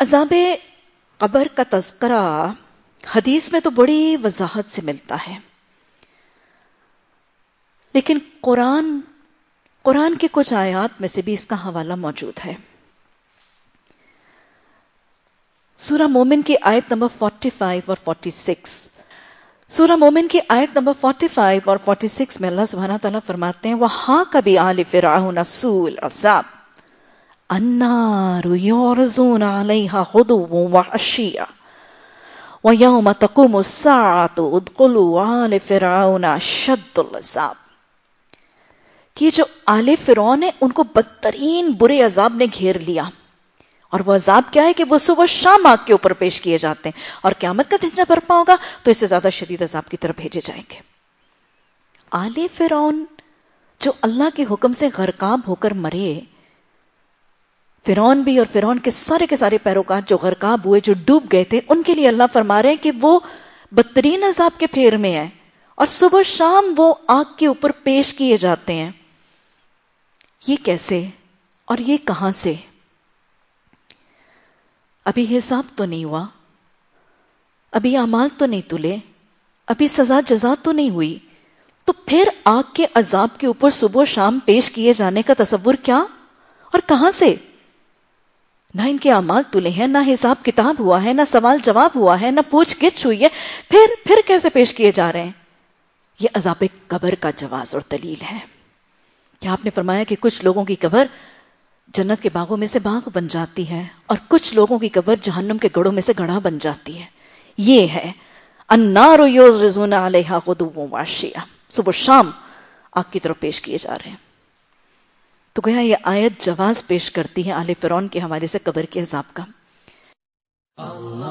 अजाब कबर का तस्करा हदीस में तो बड़ी वजाहत से मिलता है लेकिन कुरान कुरान के कुछ आयात में से भी इसका हवाला मौजूद है सूरा मोमिन की आयत नंबर फोर्टी फाइव और फोर्टी सिक्स सूरा मोमिन की आयत नंबर फोर्टी फाइव और फोर्टी सिक्स में अल्लाह सुबहाना तला फरमाते हैं वहा कभी आल फिर सूल असाब النار يعرضون عليها وعشيا ويوم تقوم الساعة ادخلوا آل فرعون العذاب कि जो आले फिरौन है उनको बदतरीन बुरे अजाब ने घेर लिया और वह अजाब क्या है कि वो सुबह शाम आग के ऊपर पेश किए जाते हैं और क्यामत का दिन जब भरपा होगा तो इससे ज्यादा शदीद अजाब की तरफ भेजे जाएंगे आले फिरौन जो अल्लाह के हुक्म से गरकाब होकर मरे फिरौन भी और फिरौन के सारे के सारे पैरोकार जो गरकाब हुए जो डूब गए थे उनके लिए अल्लाह फरमा रहे हैं कि वो बदतरीन अजाब के फेर में है और सुबह शाम वो आग के ऊपर पेश किए जाते हैं ये कैसे और ये कहां से अभी हिसाब तो नहीं हुआ अभी अमाल तो नहीं तुले अभी सजा जजा तो नहीं हुई तो फिर आग के अजाब के ऊपर सुबह शाम पेश किए जाने का तस्वुर क्या और कहां से ना इनके अमाल तुले हैं ना हिसाब किताब हुआ है ना सवाल जवाब हुआ है ना पूछ गिछ हुई है फिर फिर कैसे पेश किए जा रहे हैं ये अजाब कबर का जवाज और दलील है क्या आपने फरमाया कि कुछ लोगों की कबर जन्नत के बागों में से बाग बन जाती है और कुछ लोगों की कबर जहन्नम के गढ़ों में से गढ़ा बन जाती है ये है अन्नारो योज सुबह शाम आग की तरफ पेश किए जा रहे हैं तो गया ये आयत जवाज पेश करती है आले फिर के हवाले से कबर के हिसाब का